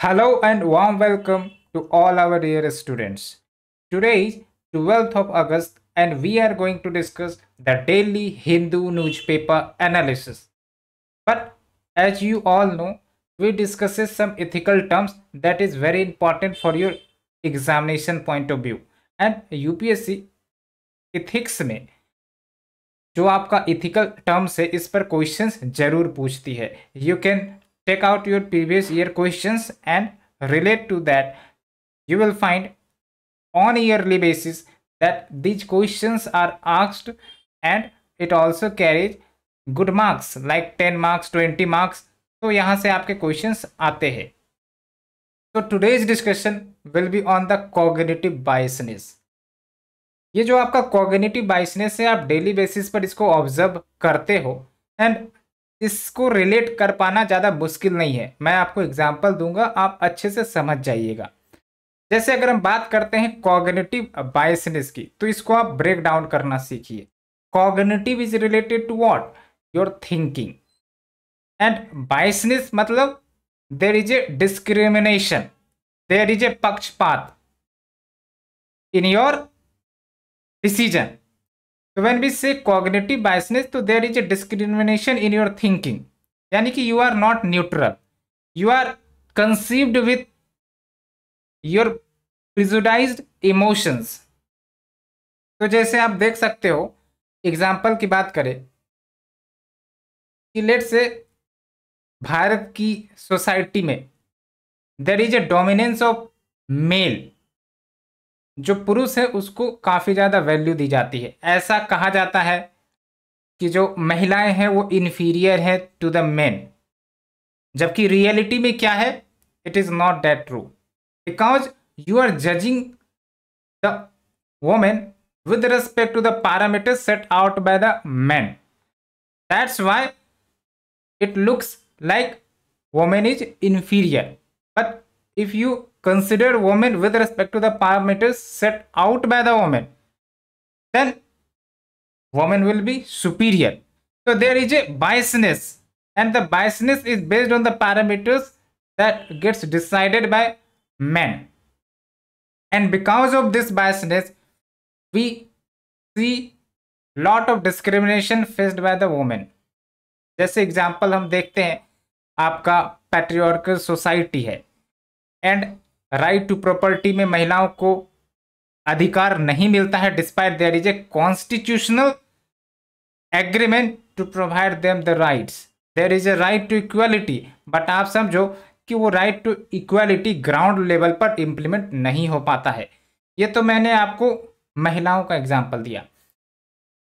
Hello and warm welcome to all our dear students. Today is 12th of August and we are going to discuss the daily Hindu newspaper analysis. But as you all know, we discuss some ethical terms that is very important for your examination point of view. And UPSC ethics में जो आपका ethical terms है इस पर questions जरूर पूछती You can take out your previous year questions and relate to that you will find on a yearly basis that these questions are asked and it also carries good marks like ten marks twenty marks तो यहाँ से आपके questions आते हैं तो today's discussion will be on the cognitive biasness ये जो आपका कॉग्निटिव बाइसनेस है आप डेली बेसिस पर इसको ऑब्जर्व करते हो एंड इसको रिलेट कर पाना ज़्यादा मुश्किल नहीं है मैं आपको एग्जाम्पल दूंगा आप अच्छे से समझ जाइएगा जैसे अगर हम बात करते हैं कॉग्नेटिव बायसनेस की तो इसको आप ब्रेक डाउन करना सीखिए cognitive is related to what your thinking and biasness मतलब there is a discrimination there is a पक्षपात इन योर डिसीजन तो when we say cognitive biasness तो there is a discrimination in your thinking यानी कि you are not neutral you are conceived with your prejudice emotions तो जैसे आप देख सकते हो एग्जाम्पल की बात करें कि लेट से भारत की सोसाइटी में there is a dominance of male जो पुरुष है उसको काफ़ी ज़्यादा वैल्यू दी जाती है ऐसा कहा जाता है कि जो महिलाएं हैं वो इन्फीरियर है टू द मैन जबकि रियलिटी में क्या है it is not that true because you are judging the women with respect to the parameter set out by the man that's why it looks like women is inferior but if you considered women with respect to the parameters set out by the woman, then woman will be superior. So there is a biasness and the biasness is based on the parameters that gets decided by men. And because of this biasness, we see lot of discrimination faced by the women. जैसे example हम देखते हैं आपका patriarchal society है and right to property में महिलाओं को अधिकार नहीं मिलता है despite there is a constitutional agreement to provide them the rights there is a right to equality but आप समझो कि वो right to equality ground level पर इम्प्लीमेंट नहीं हो पाता है ये तो मैंने आपको महिलाओं का एग्जाम्पल दिया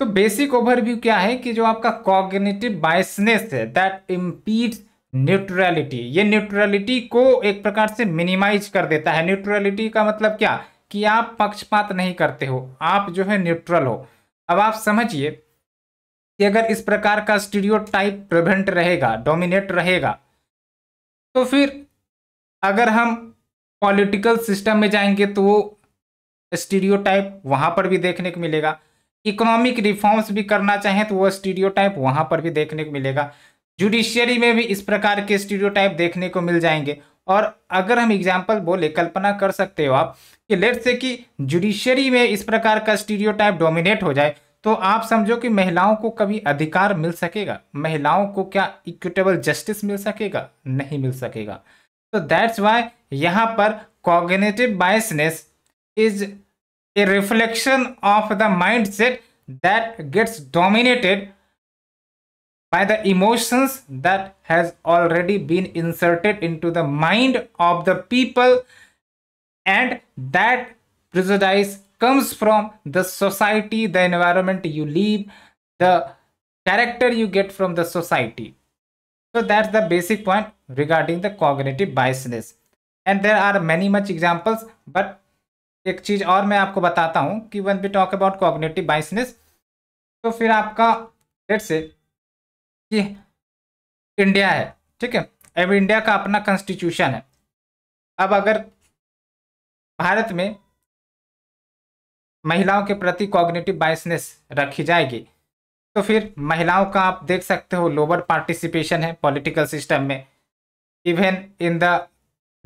तो बेसिक ओवरव्यू क्या है कि जो आपका कॉग्निटिव बाइसनेस है दैट इम्पीड्स न्यूट्रलिटी ये न्यूट्रलिटी को एक प्रकार से मिनिमाइज कर देता है न्यूट्रलिटी का मतलब क्या कि आप पक्षपात नहीं करते हो आप जो है न्यूट्रल हो अब आप समझिए कि अगर इस प्रकार का स्टीरियो टाइप प्रिवेंट रहेगा डोमिनेट रहेगा तो फिर अगर हम पॉलिटिकल सिस्टम में जाएंगे तो वो स्टीडियो टाइप वहाँ पर भी देखने को मिलेगा इकोनॉमिक रिफॉर्म्स भी करना चाहें तो वो स्टीडियो टाइप वहाँ पर भी देखने को मिलेगा जुडिशियरी में भी इस प्रकार के स्टूडियो देखने को मिल जाएंगे और अगर हम एग्जाम्पल बोले कल्पना कर सकते हो आप कि लेट से कि जुडिशियरी में इस प्रकार का स्टूडियो डोमिनेट हो जाए तो आप समझो कि महिलाओं को कभी अधिकार मिल सकेगा महिलाओं को क्या इक्विटेबल जस्टिस मिल सकेगा नहीं मिल सकेगा तो दैट्स वाई यहाँ पर cognitive biasness is a reflection of the mind set that gets dominated by the emotions that has already been inserted into the mind of the people and that prejudice comes from the society the environment you live the character you get from the society so that's the basic point regarding the cognitive biasness and there are many much examples but एक चीज़ और मैं आपको बताता हूँ when we talk about cognitive biasness, बाइसनेस तो फिर let's say. कि India है ठीक है अब इंडिया का अपना कॉन्स्टिट्यूशन है अब अगर भारत में महिलाओं के प्रति कॉग्निटिव बाइसनेस रखी जाएगी तो फिर महिलाओं का आप देख सकते हो लोअर पार्टिसिपेशन है पॉलिटिकल सिस्टम में even in the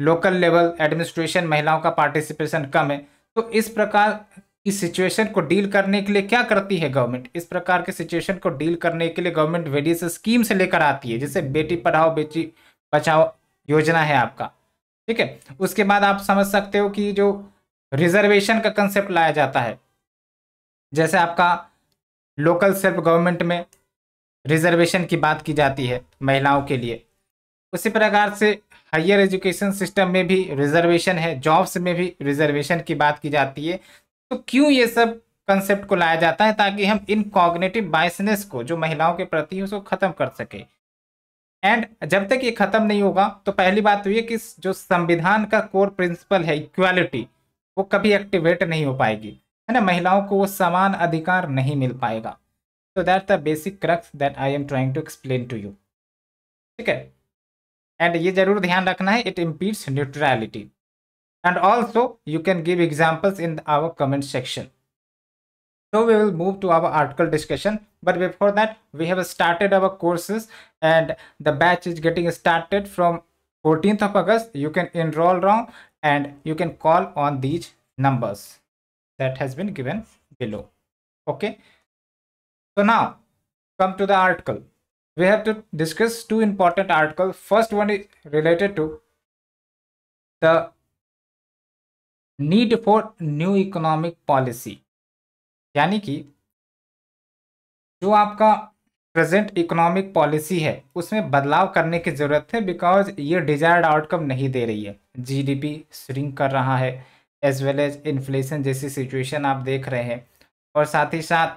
local level administration महिलाओं का पार्टिसिपेशन कम है तो इस प्रकार इस सिचुएशन को डील करने के लिए क्या करती है गवर्नमेंट इस प्रकार के सिचुएशन को डील करने के लिए गवर्नमेंट वेरियस स्कीम से लेकर आती है जैसे बेटी पढ़ाओ बेटी बचाओ योजना है आपका ठीक है उसके बाद आप समझ सकते हो कि जो रिजर्वेशन का कंसेप्ट लाया जाता है जैसे आपका लोकल सेल्फ गवर्नमेंट में रिजर्वेशन की बात की जाती है महिलाओं के लिए उसी प्रकार से हायर एजुकेशन सिस्टम में भी रिजर्वेशन है जॉब्स में भी रिजर्वेशन की बात की जाती है तो क्यों ये सब कंसेप्ट को लाया जाता है ताकि हम इन कॉग्नेटिव बाइसनेस को जो महिलाओं के प्रति उसको ख़त्म कर सके एंड जब तक ये ख़त्म नहीं होगा तो पहली बात तो ये कि जो संविधान का कोर प्रिंसिपल है इक्वालिटी वो कभी एक्टिवेट नहीं हो पाएगी है ना महिलाओं को वो समान अधिकार नहीं मिल पाएगा तो that the basic crux that I am trying to explain to you ठीक है एंड ये जरूर ध्यान रखना है it impedes neutrality and also you can give examples in our comment section. So we will move to our article discussion. But before that, we have started our courses and the batch is getting started from 14th of August. You can enroll now and you can call on these numbers that has been given below. Okay. So now come to the article. We have to discuss two important articles. First one is related to the need for new economic policy यानी कि जो आपका present economic policy है उसमें बदलाव करने की ज़रूरत है बिकॉज ये डिजायर्ड आउटकम नहीं दे रही है जीडीपी डी कर रहा है एज वेल एज इन्फ्लेशन जैसी सिचुएशन आप देख रहे हैं और साथ ही साथ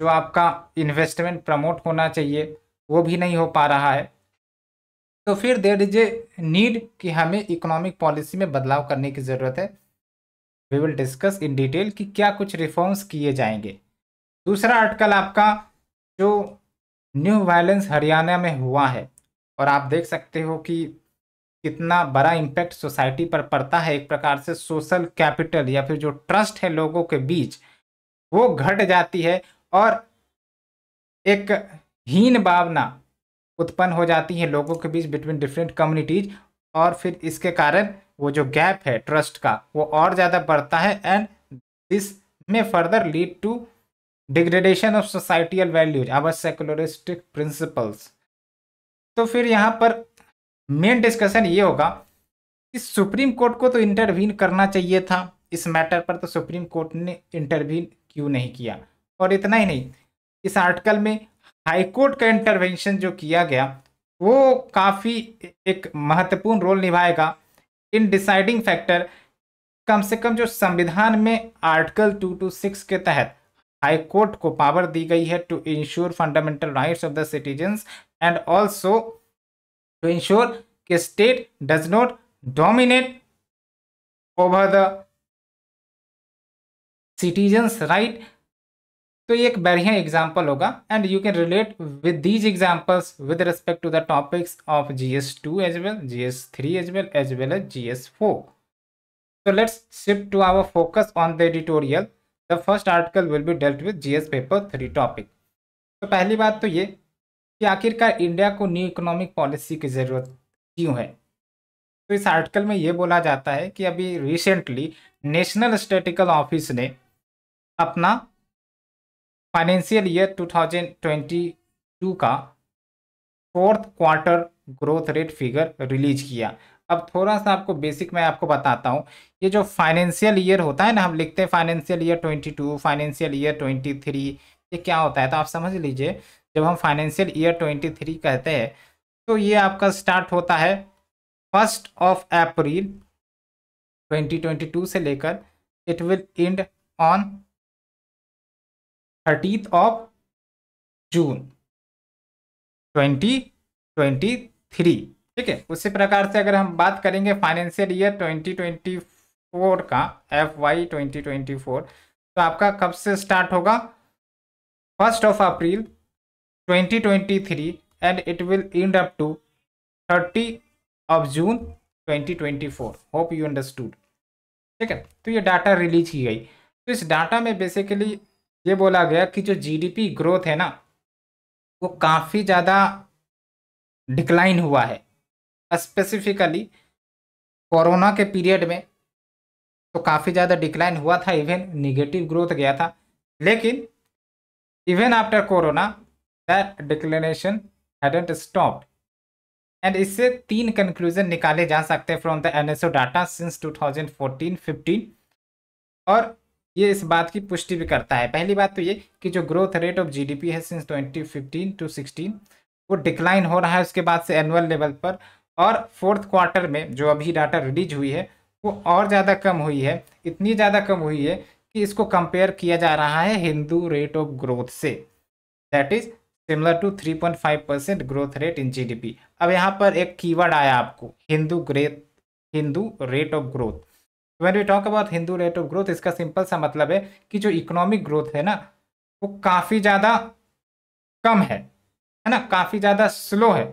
जो आपका इन्वेस्टमेंट प्रमोट होना चाहिए वो भी नहीं हो पा रहा है तो फिर देर इज ए नीड कि हमें इकोनॉमिक पॉलिसी में बदलाव करने की ज़रूरत है we will discuss in detail कि क्या कुछ रिफॉर्म्स किए जाएंगे दूसरा आर्टिकल आपका जो न्यू वायलेंस हरियाणा में हुआ है और आप देख सकते हो कि कितना बड़ा इम्पैक्ट सोसाइटी पर पड़ता है एक प्रकार से सोशल कैपिटल या फिर जो ट्रस्ट है लोगों के बीच वो घट जाती है और एक हीन भावना उत्पन्न हो जाती है लोगों के बीच बिटवीन डिफरेंट कम्युनिटीज और फिर इसके कारण वो जो गैप है ट्रस्ट का वो और ज़्यादा बढ़ता है and this may further lead to degradation of societal values our secularistic principles तो फिर यहाँ पर मेन डिस्कशन ये होगा कि सुप्रीम कोर्ट को तो इंटरवीन करना चाहिए था इस मैटर पर तो सुप्रीम कोर्ट ने इंटरवीन क्यों नहीं किया और इतना ही नहीं इस आर्टिकल में हाई कोर्ट का इंटरवेंशन जो किया गया वो काफ़ी एक महत्वपूर्ण रोल निभाएगा इन डिसाइडिंग फैक्टर कम से कम जो संविधान में आर्टिकल 226 के तहत हाई कोर्ट को पावर दी गई है to ensure fundamental rights of the citizen and also to ensure कि state does not dominate over the citizens right तो ये एक बढ़िया एग्जाम्पल होगा and you can relate with these examples with respect to the topics of G S two as well G S three as well as well as G S four So let's shift to our focus on the editorial. The first article will be dealt with GS paper तो पहली बात तो ये कि आखिरकार India को new economic policy की ज़रूरत क्यों है तो इस आर्टिकल में ये बोला जाता है कि अभी रिसेंटली नेशनल स्टेटिकल ऑफिस ने अपना फाइनेंशियल ईयर 2022 का fourth quarter growth rate figure release किया अब थोड़ा सा आपको बेसिक मैं आपको बताता हूँ ये जो फाइनेंशियल ईयर होता है ना हम लिखते हैं फाइनेंशियल ईयर 22 फाइनेंशियल ईयर 23 ये क्या होता है तो आप समझ लीजिए जब हम फाइनेंशियल ईयर 23 कहते हैं तो ये आपका स्टार्ट होता है फर्स्ट ऑफ अप्रैल 2022 से लेकर it will end on thirtieth of June 2023 ठीक है उसी प्रकार से अगर हम बात करेंगे फाइनेंशियल ईयर 2024 का एफ वाई ट्वेंटी तो आपका कब से स्टार्ट होगा first of April 2023 and it will end up to 30 of June 2024 hope you understood ठीक है तो ये डाटा रिलीज की गई तो इस डाटा में बेसिकली ये बोला गया कि जो जीडीपी ग्रोथ है ना वो काफ़ी ज़्यादा डिक्लाइन हुआ है स्पेसिफिकली कोरोना के पीरियड में तो काफ़ी ज़्यादा डिक्लाइन हुआ था इवन निगेटिव ग्रोथ गया था लेकिन even after corona that declination hadn't stopped and इससे तीन कंक्लूजन निकाले जा सकते हैं from the NSO data since 2014-15 और ये इस बात की पुष्टि भी करता है पहली बात तो ये कि जो ग्रोथ रेट ऑफ जीडीपी है सिंस 2015 टू 16 वो डिक्लाइन हो रहा है उसके बाद से एनुअल लेवल पर और फोर्थ क्वार्टर में जो अभी डाटा रिलीज हुई है वो और ज़्यादा कम हुई है इतनी ज़्यादा कम हुई है कि इसको कंपेयर किया जा रहा है हिंदू रेट ऑफ ग्रोथ से that is similar to 3.5 percent growth rate in GDP अब यहाँ पर एक कीवर्ड आया आपको Hindu great Hindu rate of growth when we talk about Hindu rate of growth इसका सिंपल सा मतलब है कि जो इकोनॉमिक ग्रोथ है ना वो काफ़ी ज़्यादा कम है है ना काफ़ी ज़्यादा स्लो है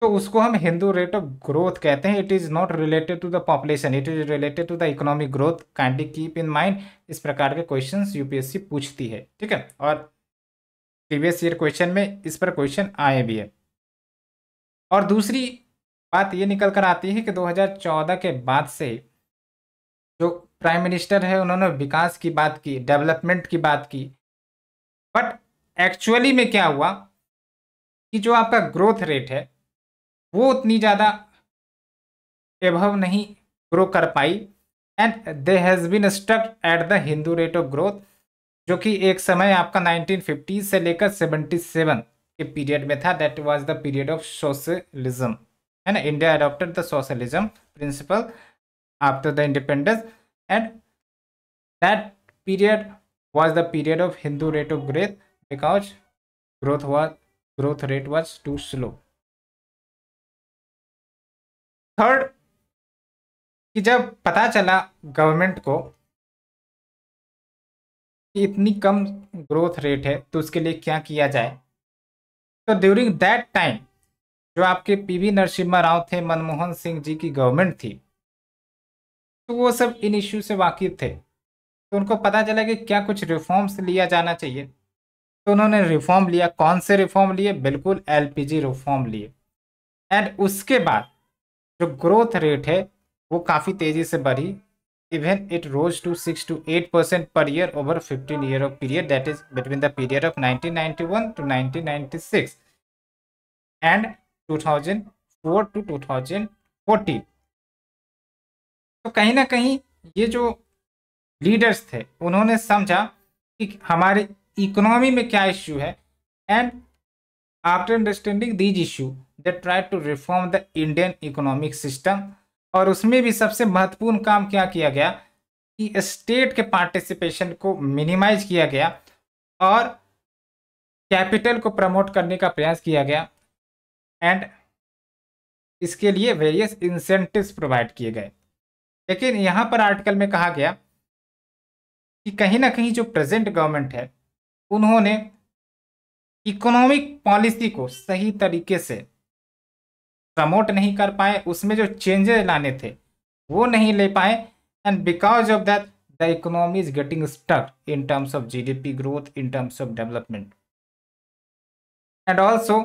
तो उसको हम हिंदू रेट ऑफ ग्रोथ कहते हैं it is not related to the population it is related to the economic growth kindly keep in mind इस प्रकार के क्वेश्चन यूपीएससी पूछती है ठीक है और प्रीवियस ईयर क्वेश्चन में इस पर क्वेश्चन आए भी है और दूसरी बात ये निकल कर आती है कि 2014 के बाद से जो प्राइम मिनिस्टर है उन्होंने विकास की बात की डेवलपमेंट की बात की बट एक्चुअली में क्या हुआ कि जो आपका ग्रोथ रेट है वो उतनी ज़्यादा एभव नहीं ग्रो कर पाई and they has been stuck at the Hindu rate of growth जो कि एक समय आपका 1950 से लेकर 77 के पीरियड में था that was the period of socialism है ना India adopted the socialism principle after the independence and that period was the period of Hindu rate of growth because growth was growth rate was too slow. third कि जब पता चला government को कि इतनी कम growth rate है तो उसके लिए क्या किया जाए तो ड्यूरिंग दैट टाइम जो आपके पीवी नरसिम्हा राव थे मनमोहन सिंह जी की गवर्नमेंट थी तो वो सब इन इश्यू से वाकिफ थे तो उनको पता चला कि क्या कुछ रिफॉर्म्स लिया जाना चाहिए तो उन्होंने रिफॉर्म लिया कौन से रिफॉर्म लिए बिल्कुल एलपीजी रिफॉर्म लिए एंड उसके बाद जो ग्रोथ रेट है वो काफ़ी तेज़ी से बढ़ी even it rose to six to eight percent per year over fifteen year of period that is between the period of nineteen ninety one to nineteen ninety six and two thousand four to two thousand fourteen तो कहीं ना कहीं ये जो leaders थे उन्होंने समझा कि हमारे इकोनॉमी में क्या इश्यू है and after understanding these issue they try to reform the Indian economic system और उसमें भी सबसे महत्वपूर्ण काम क्या किया गया कि स्टेट के पार्टिसिपेशन को मिनिमाइज किया गया और कैपिटल को प्रमोट करने का प्रयास किया गया एंड इसके लिए वेरियस इंसेंटिव्स प्रोवाइड किए गए लेकिन यहाँ पर आर्टिकल में कहा गया कि कहीं ना कहीं जो प्रेजेंट गवर्नमेंट है उन्होंने इकोनॉमिक पॉलिसी को सही तरीके से प्रमोट नहीं कर पाए उसमें जो चेंजेस लाने थे वो नहीं ले पाए and because of that the economy is getting stuck in terms of GDP growth in terms of development and also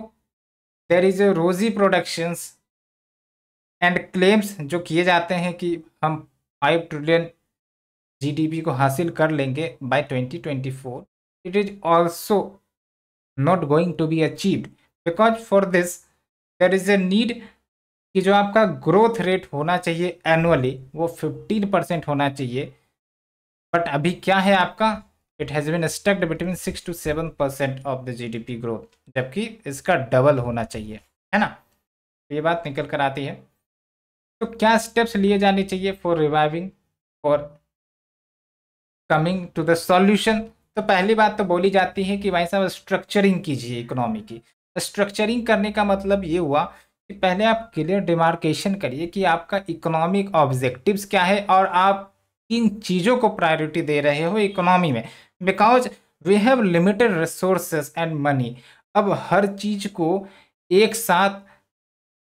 there is a रोजी प्रोडक्शंस एंड क्लेम्स जो किए जाते हैं कि हम फाइव ट्रिलियन जीडीपी को हासिल कर लेंगे by 2024 it is also not going to be achieve because for this there is a need कि जो आपका ग्रोथ रेट होना चाहिए एनुअली वो 15 परसेंट होना चाहिए बट अभी क्या है आपका it has been stucked between six to seven percent of the GDP growth जबकि इसका डबल होना चाहिए है ना तो ये बात निकल कर आती है तो क्या स्टेप्स लिए जाने चाहिए फॉर रिवाइविंग और कमिंग टू द सॉल्यूशन तो पहली बात तो बोली जाती है कि भाई साहब स्ट्रक्चरिंग कीजिए इकोनॉमी की स्ट्रक्चरिंग करने का मतलब ये हुआ कि पहले आप क्लियर डिमार्केशन करिए कि आपका इकोनॉमिक ऑब्जेक्टिव्स क्या है और आप किन चीज़ों को प्रायोरिटी दे रहे हो इकोनॉमी में because we have limited resources and money अब हर चीज़ को एक साथ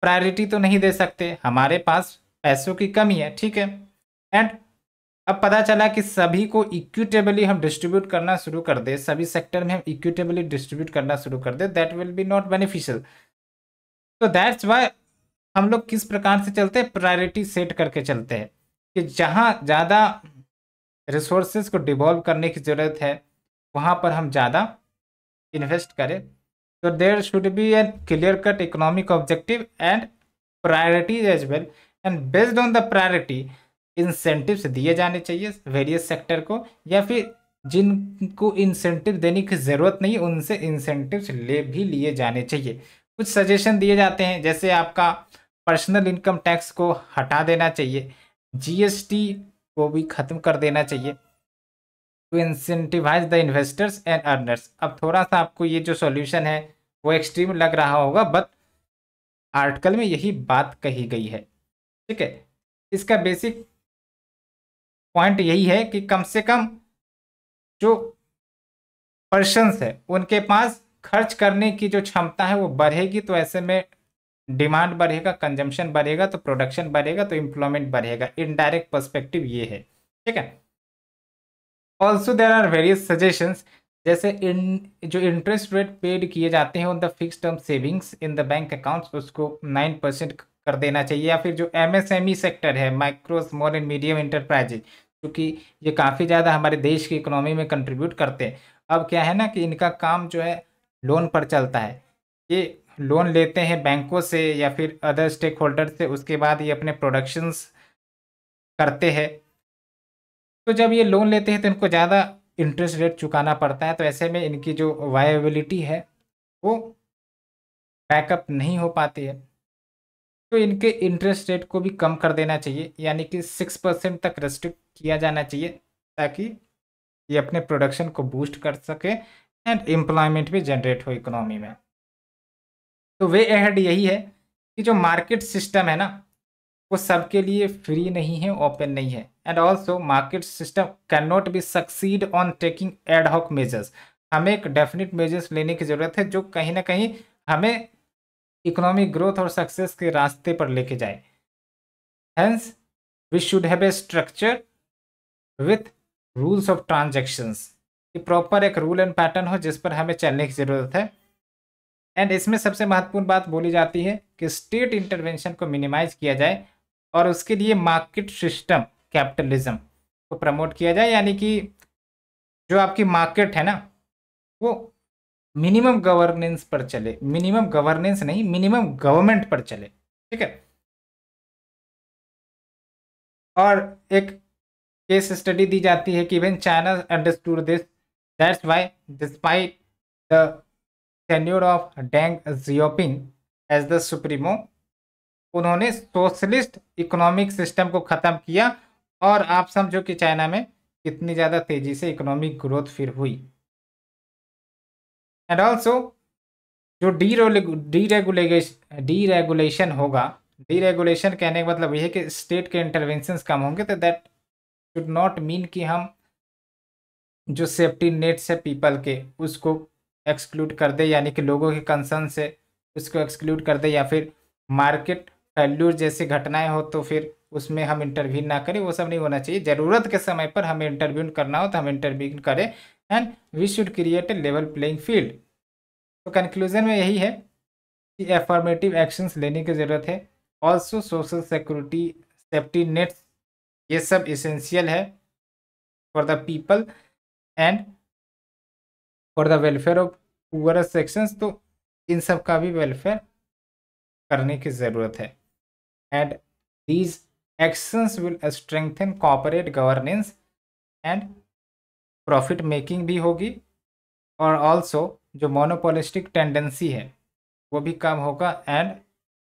प्रायोरिटी तो नहीं दे सकते हमारे पास पैसों की कमी है ठीक है एंड अब पता चला कि सभी को इक्विटेबली हम डिस्ट्रीब्यूट करना शुरू कर दे सभी सेक्टर में हम इक्विटेबली डिस्ट्रीब्यूट करना शुरू कर दे that will be not beneficial तो दैट्स वाई हम लोग किस प्रकार से चलते हैं प्रायोरिटी सेट करके चलते हैं कि जहाँ ज़्यादा रिसोर्सेज को डिवॉल्व करने की ज़रूरत है वहाँ पर हम ज़्यादा इन्वेस्ट करें So there should be a clear-cut economic objective and priorities as well. And based on the priority, incentives दिए जाने चाहिए वेरियस सेक्टर को या फिर जिनको इंसेंटिव देने की ज़रूरत नहीं उनसे इंसेंटिव्स ले भी लिए जाने चाहिए कुछ सजेशन दिए जाते हैं जैसे आपका पर्सनल इनकम टैक्स को हटा देना चाहिए जीएसटी को भी ख़त्म कर देना चाहिए to incentivize the investors and earners अब थोड़ा सा आपको ये जो सॉल्यूशन है वो एक्सट्रीम लग रहा होगा बट आर्टिकल में यही बात कही गई है ठीक है इसका बेसिक पॉइंट यही है कि कम से कम जो पर्सनस है उनके पास खर्च करने की जो क्षमता है वो बढ़ेगी तो ऐसे में डिमांड बढ़ेगा कंजम्पशन बढ़ेगा तो प्रोडक्शन बढ़ेगा तो एम्प्लॉयमेंट बढ़ेगा इनडायरेक्ट पर्सपेक्टिव ये है ठीक है also there are various suggestions जैसे इन जो इंटरेस्ट रेट पेड किए जाते हैं on the fix term savings in the bank accounts उसको नाइन परसेंट कर देना चाहिए या फिर जो एमएसएमई सेक्टर e है micro small and medium enterprises क्योंकि ये काफ़ी ज़्यादा हमारे देश की इकोनॉमी में कंट्रीब्यूट करते हैं अब क्या है ना कि इनका काम जो है लोन पर चलता है ये लोन लेते हैं बैंकों से या फिर अदर स्टेक होल्डर से उसके बाद ये अपने प्रोडक्शंस करते हैं तो जब ये लोन लेते हैं तो इनको ज़्यादा इंटरेस्ट रेट चुकाना पड़ता है तो ऐसे में इनकी जो वायबिलिटी है वो बैकअप नहीं हो पाती है तो इनके इंटरेस्ट रेट को भी कम कर देना चाहिए यानी कि सिक्स परसेंट तक रेस्ट्रिक्ट किया जाना चाहिए ताकि ये अपने प्रोडक्शन को बूस्ट कर सके एंड एम्प्लॉयमेंट भी जनरेट हो इकोनॉमी में तो वे एहड यही है कि जो मार्केट सिस्टम है ना वो सबके लिए फ्री नहीं है ओपन नहीं है also market system can not be succeed on taking ad hoc measures हमें एक डेफिनेट मेजर्स लेने की ज़रूरत है जो कहीं ना कहीं हमें इकोनॉमिक ग्रोथ और सक्सेस के रास्ते पर लेके जाए hence we should have a structure with rules of transactions ये प्रॉपर एक रूल एंड पैटर्न हो जिस पर हमें चलने की ज़रूरत है एंड इसमें सबसे महत्वपूर्ण बात बोली जाती है कि स्टेट इंटरवेंशन को मिनिमाइज किया जाए और उसके लिए मार्केट सिस्टम कैपिटलिज्म को प्रमोट किया जाए यानी कि जो आपकी मार्केट है ना वो मिनिमम गवर्नेंस पर चले मिनिमम गवर्नेंस नहीं मिनिमम गवर्नमेंट पर चले ठीक है और एक केस स्टडी दी जाती है कि even China understood this that's why despite the tenure of Deng Xiaoping as the supremo उन्होंने सोशलिस्ट इकोनॉमिक सिस्टम को ख़त्म किया और आप समझो कि चाइना में कितनी ज़्यादा तेजी से इकोनॉमिक ग्रोथ फिर हुई एंड ऑल्सो जो डी डी रेगुलेशन होगा रेगुलेशन कहने का मतलब यह है कि स्टेट के इंटरवेंशन कम होंगे तो दैट शुड नॉट मीन कि हम जो सेफ्टी नेट्स से है पीपल के उसको एक्सक्लूड कर दे यानी कि लोगों के कंसर्न से उसको एक्सक्लूड कर दे या फिर मार्केट फैल्यूर जैसी घटनाएं हो तो फिर उसमें हम इंटरव्यू ना करें वो सब नहीं होना चाहिए ज़रूरत के समय पर हमें इंटरव्यू करना हो तो हम इंटरव्यू करें and we should create a level playing field तो कंक्लूजन में यही है कि एफॉर्मेटिव एक्शंस लेने की ज़रूरत है also social security safety nets ये सब इसेंशियल है for the people and for the welfare of poor sections तो इन सब का भी वेलफेयर करने की ज़रूरत है and these actions will strengthen corporate governance and profit making भी होगी और ऑल्सो जो मोनोपोलिस्टिक टेंडेंसी है वो भी कम होगा and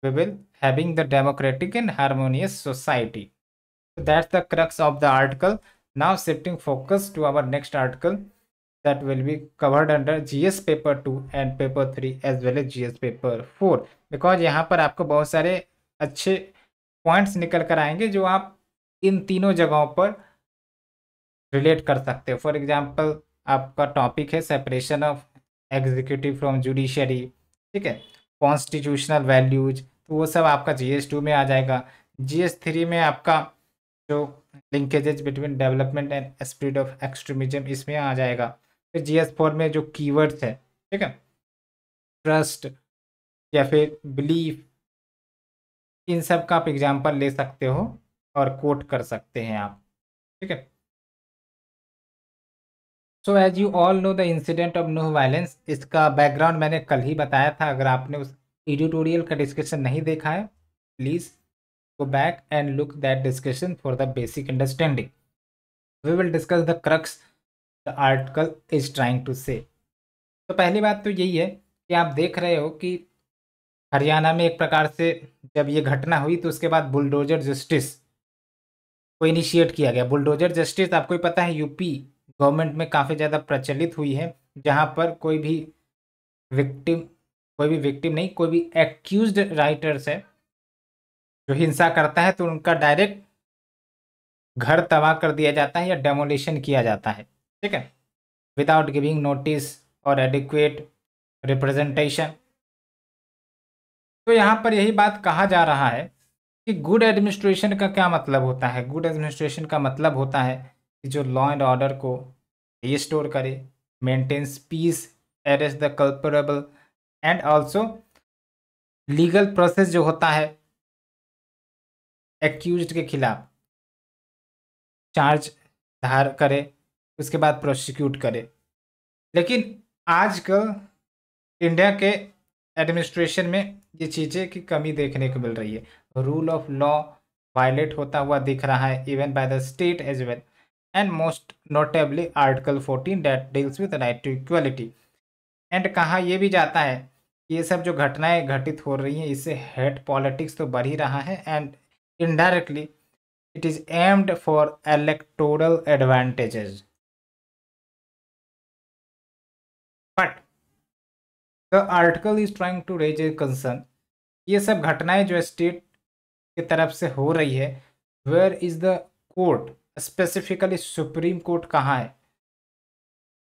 we will having the democratic and harmonious society that's the crux of the article now shifting focus to our next article that will be covered under G S paper two and paper three as well as G S paper four because यहाँ पर आपको बहुत सारे अच्छे points निकल कर आएंगे जो आप इन तीनों जगहों पर रिलेट कर सकते हो फॉर एग्जाम्पल आपका टॉपिक है separation of executive from judiciary ठीक है कॉन्स्टिट्यूशनल वैल्यूज तो वो सब आपका जी एस टू में आ जाएगा जी एस थ्री में आपका जो linkages between development and spread of extremism इसमें आ जाएगा फिर जी एस फोर में जो कीवर्ड्स है ठीक है ट्रस्ट या फिर बिलीफ इन सब का आप एग्जाम्पल ले सकते हो और कोट कर सकते हैं आप ठीक है so as you all know the incident of Nuh violence इसका बैकग्राउंड मैंने कल ही बताया था अगर आपने उस एडिटोरियल का डिस्कशन नहीं देखा है please go back and look that discussion for the basic understanding we will discuss the crux the article is trying to say तो पहली बात तो यही है कि आप देख रहे हो कि हरियाणा में एक प्रकार से जब ये घटना हुई तो उसके बाद बुलडोजर जस्टिस को इनिशिएट किया गया बुलडोजर जस्टिस आपको ही पता है यूपी गवर्नमेंट में काफ़ी ज़्यादा प्रचलित हुई है जहाँ पर कोई भी विक्टिम कोई भी विक्टिम नहीं कोई भी एक्यूज राइटर्स है जो हिंसा करता है तो उनका डायरेक्ट घर तबाह कर दिया जाता है या डेमोलिशन किया जाता है ठीक है विदाउट गिविंग नोटिस और एडिक्वेट रिप्रेजेंटेशन तो यहाँ पर यही बात कहा जा रहा है कि गुड एडमिनिस्ट्रेशन का क्या मतलब होता है गुड एडमिनिस्ट्रेशन का मतलब होता है कि जो लॉ एंड ऑर्डर को रिस्टोर करे maintains peace arrest the culpable and also legal process जो होता है एक्यूज के खिलाफ चार्ज धार करे उसके बाद प्रोसिक्यूट करे लेकिन आजकल इंडिया के एडमिनिस्ट्रेशन में ये चीज़ें की कमी देखने को मिल रही है रूल ऑफ लॉ वायलेट होता हुआ दिख रहा है even by the state as well and most notably article fourteen that deals with right to equality and कहा यह भी जाता है ये सब जो घटनाएं घटित हो रही हैं इससे हेड पॉलिटिक्स तो बढ़ ही रहा है and indirectly it is aimed for electoral advantages but the article is trying to raise a concern ये सब घटनाएं जो स्टेट की तरफ से हो रही है where is the court specifically supreme court कहाँ है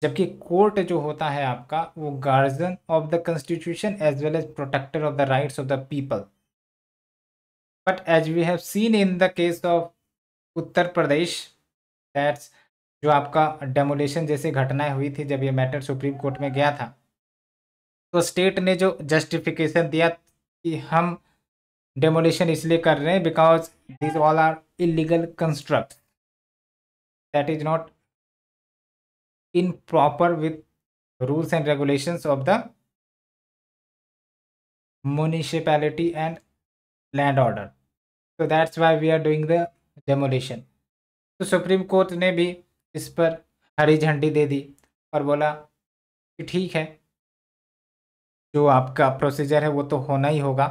जबकि कोर्ट जो होता है आपका वो guardian of the constitution as well as protector of the rights of the people but as we have seen in the case of Uttar Pradesh that's जो आपका डेमोलेशन जैसी घटनाएं हुई थी जब ये मैटर सुप्रीम कोर्ट में गया था तो स्टेट ने जो जस्टिफिकेशन दिया कि हम डेमोलिशन इसलिए कर रहे हैं because this all are illegal construct that is not in proper with rules and regulation of the municipality and land order तो that's why we are doing the demolition तो सुप्रीम कोर्ट ने भी इस पर हरी झंडी दे दी और बोला कि ठीक है जो आपका प्रोसीजर है वो तो होना ही होगा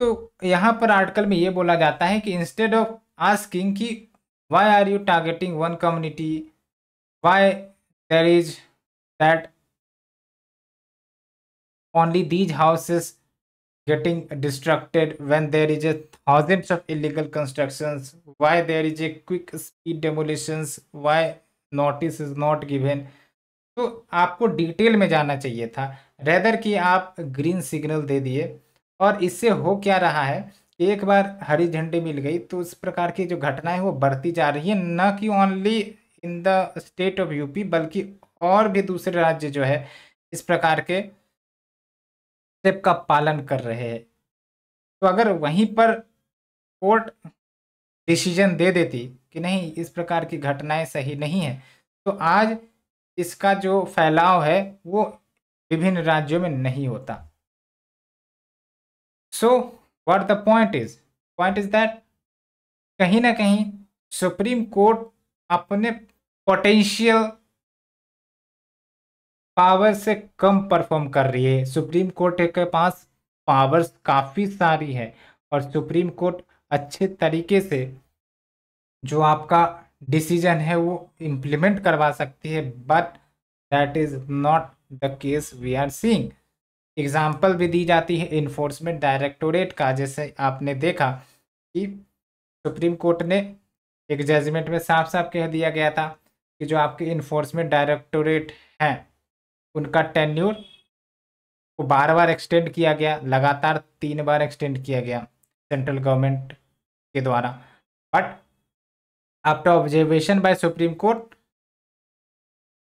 तो यहाँ पर आर्टिकल में ये बोला जाता है कि इंस्टेड ऑफ आस्किंग कि why are you targeting one community why there is that only these houses getting destructed when there is a thousands of illegal constructions why there is a quick speed demolitions why notice is not given तो आपको detail में जाना चाहिए था rather कि आप green signal दे दिए और इससे हो क्या रहा है एक बार हरी झंडी मिल गई तो इस प्रकार की जो घटनाएं वो बढ़ती जा रही है न कि only in the state of UP बल्कि और भी दूसरे राज्य जो है इस प्रकार के स्टेप का पालन कर रहे हैं तो अगर वहीं पर कोर्ट डिसीजन दे देती कि नहीं इस प्रकार की घटनाएं सही नहीं है तो आज इसका जो फैलाव है वो विभिन्न राज्यों में नहीं होता so what the point is point is that कहीं ना कहीं सुप्रीम कोर्ट अपने पोटेंशियल पावर से कम परफॉर्म कर रही है सुप्रीम कोर्ट के पास पावर्स काफ़ी सारी है और सुप्रीम कोर्ट अच्छे तरीके से जो आपका डिसीजन है वो इम्प्लीमेंट करवा सकती है but that is not the case we are seeing example भी दी जाती है इन्फोर्समेंट डायरेक्टोरेट का जैसे आपने देखा कि सुप्रीम कोर्ट ने एक जजमेंट में साफ साफ कह दिया गया था कि जो आपके इन्फोर्समेंट डायरेक्टोरेट हैं उनका टेन्यूर को बार बार एक्सटेंड किया गया लगातार तीन बार एक्सटेंड किया गया सेंट्रल गवर्नमेंट के द्वारा but after observation by supreme court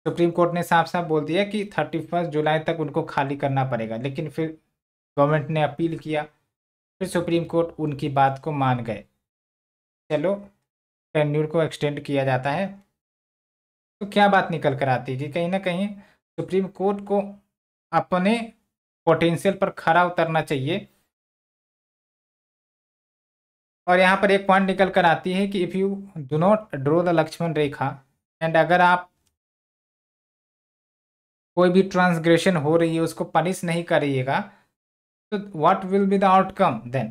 supreme court ने साफ साफ बोल दिया कि थर्टी फर्स्ट जुलाई तक उनको खाली करना पड़ेगा लेकिन फिर गवर्नमेंट ने अपील किया फिर सुप्रीम कोर्ट उनकी बात को मान गए चलो टेन्यूर को एक्सटेंड किया जाता है तो क्या बात निकल कर आती है कि कहीं ना कहीं सुप्रीम कोर्ट को अपने पोटेंशियल पर खरा उतरना चाहिए और यहाँ पर एक पॉइंट निकल कर आती है कि if you do not draw the Lakshman rekha and अगर आप कोई भी ट्रांसग्रेशन हो रही है उसको पनिश नहीं करिएगा तो what will be the outcome then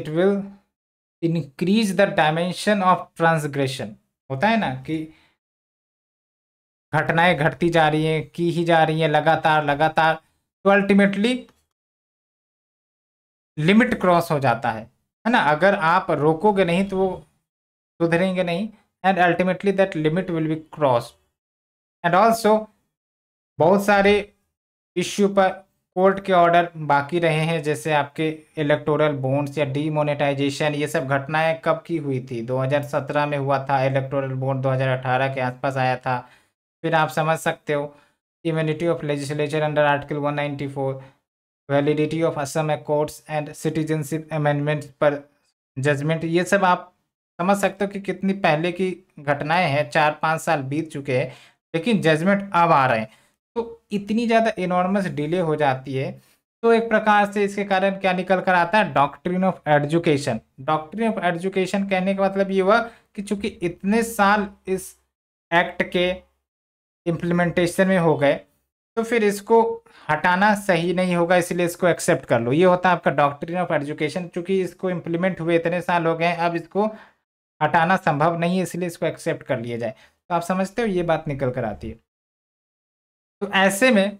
it will increase the dimension of transgression होता है ना कि घटनाएं घटती जा रही हैं की ही जा रही हैं लगातार लगातार तो अल्टीमेटली लिमिट क्रॉस हो जाता है है ना अगर आप रोकोगे नहीं तो वो सुधरेंगे नहीं and ultimately that limit will be cross and also बहुत सारे इश्यू पर कोर्ट के ऑर्डर बाकी रहे हैं जैसे आपके इलेक्टोरल बोन्ड्स या डीमोनेटाइजेशन ये सब घटनाएं कब की हुई थी 2017 में हुआ था इलेक्टोरल बोन्ड 2018 के आसपास आया था फिर आप समझ सकते हो immunity of legislature under article 194 validity of Assam courts and citizenship amendment पर जजमेंट ये सब आप समझ सकते हो कि कितनी पहले की घटनाएँ हैं चार पाँच साल बीत चुके हैं लेकिन जजमेंट अब आ रहे हैं तो इतनी ज़्यादा इनॉर्मस डिले हो जाती है तो एक प्रकार से इसके कारण क्या निकल कर आता है doctrine of education doctrine of education कहने का मतलब ये हुआ कि चूंकि इतने साल इस एक्ट के इम्प्लीमेंटेशन में हो गए तो फिर इसको हटाना सही नहीं होगा इसलिए इसको एक्सेप्ट कर लो ये होता है आपका डॉक्ट्रिन ऑफ एजुकेशन चूंकि इसको इम्प्लीमेंट हुए इतने साल हो गए अब इसको हटाना संभव नहीं है इसलिए इसको एक्सेप्ट कर लिया जाए तो आप समझते हो ये बात निकल कर आती है तो ऐसे में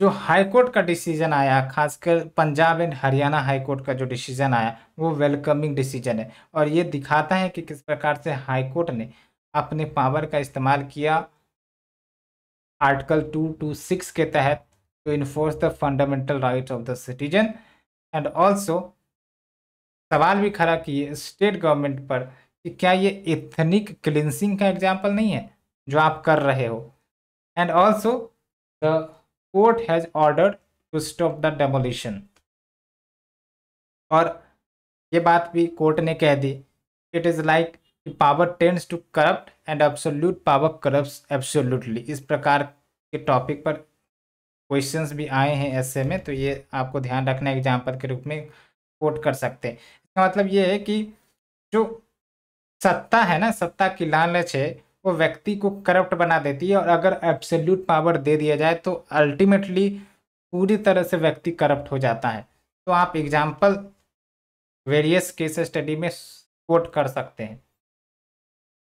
जो हाई कोर्ट का डिसीजन आया खासकर Punjab and Haryana high court का जो डिसीजन आया वो वेलकमिंग डिसीजन है और ये दिखाता है कि किस प्रकार से हाई कोर्ट ने अपने पावर का इस्तेमाल किया आर्टिकल टू टू सिक्स के तहत to enforce the fundamental right of the citizen and also सवाल भी खड़ा किए स्टेट गवर्नमेंट पर कि क्या ये इथनिक क्लिनसिंग का एग्जाम्पल नहीं है जो आप कर रहे हो and also the court has ordered to stop the demolition और ये बात भी कोर्ट ने कह दी it is like power tends to corrupt and absolute power corrupt absolutely इस प्रकार के टॉपिक पर क्वेश्चंस भी आए हैं ऐसे में तो ये आपको ध्यान रखना एग्जाम्पल के रूप में कोट कर सकते हैं इसका मतलब ये है कि जो सत्ता है ना सत्ता की लालच है वो व्यक्ति को करप्ट बना देती है और अगर एब्सोल्यूट पावर दे दिया जाए तो अल्टीमेटली पूरी तरह से व्यक्ति करप्ट हो जाता है तो आप एग्जाम्पल वेरियस केस स्टडी में कोट कर सकते हैं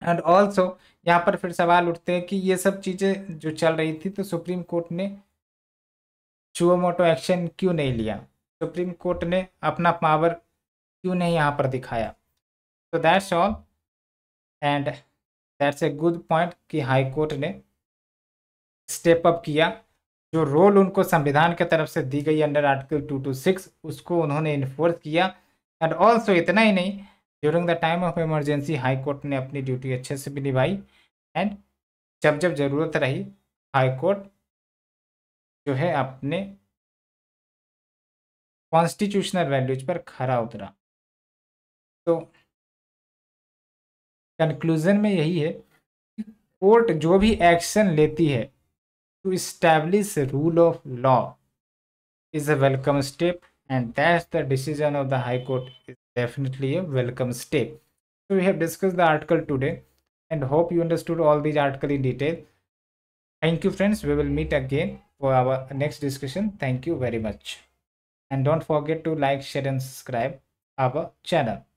एंड ऑल्सो यहाँ पर फिर सवाल उठते हैं कि ये सब चीज़ें जो चल रही थी तो सुप्रीम कोर्ट ने चुओमोटो एक्शन क्यों नहीं लिया सुप्रीम कोर्ट ने अपना पावर क्यों नहीं यहाँ पर दिखाया तो that's all and that's a good point कि हाई कोर्ट ने स्टेप अप किया जो रोल उनको संविधान की तरफ से दी गई under article two two six उसको उन्होंने इन्फोर्स किया एंड ऑल्सो इतना ही नहीं during the time of emergency high court ने अपनी ड्यूटी अच्छे से भी निभाई एंड जब जब ज़रूरत रही हाई कोर्ट जो है अपने कॉन्स्टिट्यूशनल वैल्यूज पर खरा उतरा तो कंक्लूजन में यही है कि कोर्ट जो भी एक्शन लेती है to establish rule of law is a welcome step and that the decision of the high court is definitely a welcome step so we have discuss the article today and hope you understood all these article in detail thank you friends we will meet again for our next discussion thank you very much and don't forget to like share and subscribe our channel